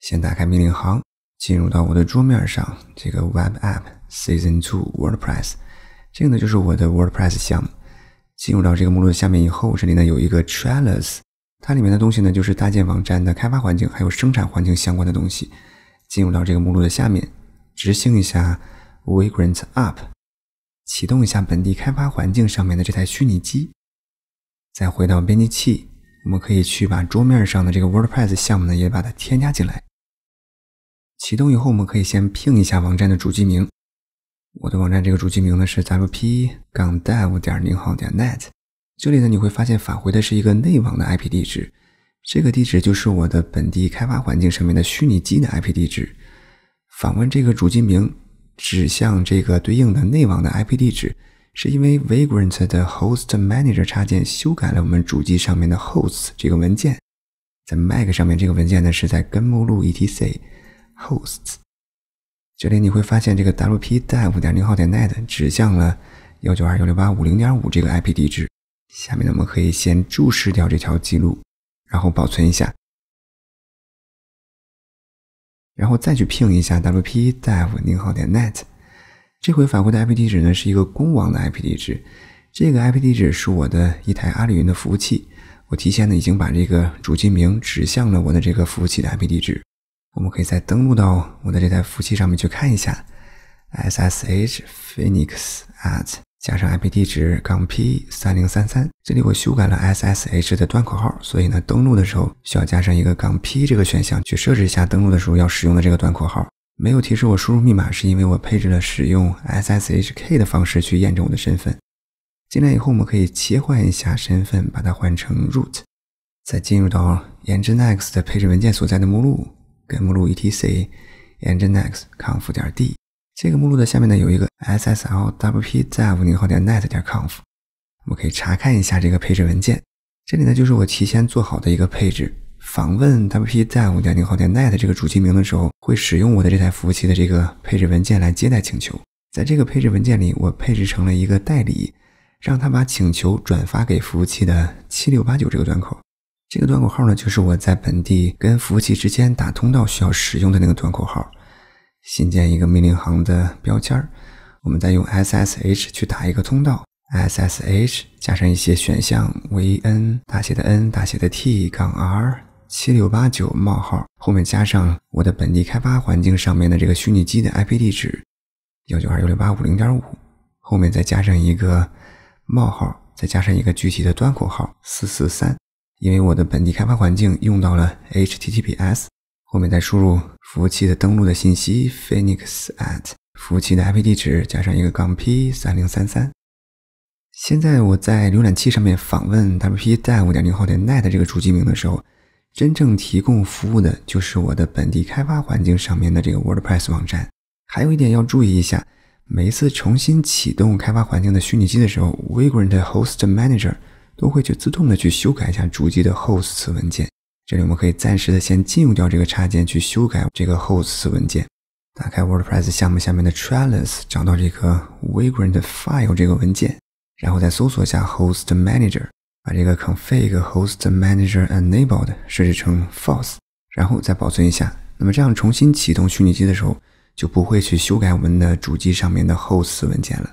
先打开命令行，进入到我的桌面上这个 Web App Season Two WordPress，这个呢就是我的 WordPress 项目。进入到这个目录的下面以后，这里呢有一个 t r e l l i s 它里面的东西呢就是搭建网站的开发环境，还有生产环境相关的东西。进入到这个目录的下面，执行一下 vagrant up，启动一下本地开发环境上面的这台虚拟机。再回到编辑器，我们可以去把桌面上的这个 WordPress 项目呢也把它添加进来。启动以后，我们可以先拼一下网站的主机名。我的网站这个主机名呢是 w p 杠 d e v 点零号点 net。这里呢你会发现返回的是一个内网的 IP 地址，这个地址就是我的本地开发环境上面的虚拟机的 IP 地址。访问这个主机名指向这个对应的内网的 IP 地址，是因为 Vagrant 的 Host Manager 插件修改了我们主机上面的 hosts 这个文件。在 Mac 上面这个文件呢是在根目录 /etc。hosts，这里你会发现这个 w p d e v 点 net 指向了192.168.50.5这个 IP 地址。下面呢，我们可以先注释掉这条记录，然后保存一下，然后再去拼一下 w p d e v 0 net。这回返回的 IP 地址呢，是一个公网的 IP 地址。这个 IP 地址是我的一台阿里云的服务器，我提前呢已经把这个主机名指向了我的这个服务器的 IP 地址。我们可以再登录到我的这台服务器上面去看一下，ssh phoenix at 加上 IP 地址：杠 p 三零三三。这里我修改了 SSH 的端口号，所以呢，登录的时候需要加上一个杠 p 这个选项去设置一下登录的时候要使用的这个端口号。没有提示我输入密码，是因为我配置了使用 SSH k 的方式去验证我的身份。进来以后，我们可以切换一下身份，把它换成 root，再进入到 y a n e x 的配置文件所在的目录。跟目录 /etc，n g i n e x c o n f 点 d，这个目录的下面呢有一个 ssl.wp.dev 点 net 点 conf，我们可以查看一下这个配置文件。这里呢就是我提前做好的一个配置，访问 wp.dev 点 net 这个主机名的时候，会使用我的这台服务器的这个配置文件来接待请求。在这个配置文件里，我配置成了一个代理，让他把请求转发给服务器的七六八九这个端口。这个端口号呢，就是我在本地跟服务器之间打通道需要使用的那个端口号。新建一个命令行的标签儿，我们再用 SSH 去打一个通道。SSH 加上一些选项，VN 大写的 N 大写的 T 杠 R 七六八九冒号后面加上我的本地开发环境上面的这个虚拟机的 IP 地址幺九二幺六八五零点五，后面再加上一个冒号，再加上一个具体的端口号四四三。因为我的本地开发环境用到了 HTTPS，后面再输入服务器的登录的信息 phoenix at 服务器的 IP 地址加上一个杠 p 三零三三。现在我在浏览器上面访问 wp d 五点零号点 net 这个主机名的时候，真正提供服务的就是我的本地开发环境上面的这个 WordPress 网站。还有一点要注意一下，每一次重新启动开发环境的虚拟机的时候 w i g r a n t Host Manager。都会去自动的去修改一下主机的 hosts 文件。这里我们可以暂时的先禁用掉这个插件，去修改这个 hosts 文件。打开 WordPress 项目下面的 t r e l l i s 找到这个 vagrant file 这个文件，然后再搜索一下 host manager，把这个 config host manager enabled 设置成 false，然后再保存一下。那么这样重新启动虚拟机的时候，就不会去修改我们的主机上面的 hosts 文件了。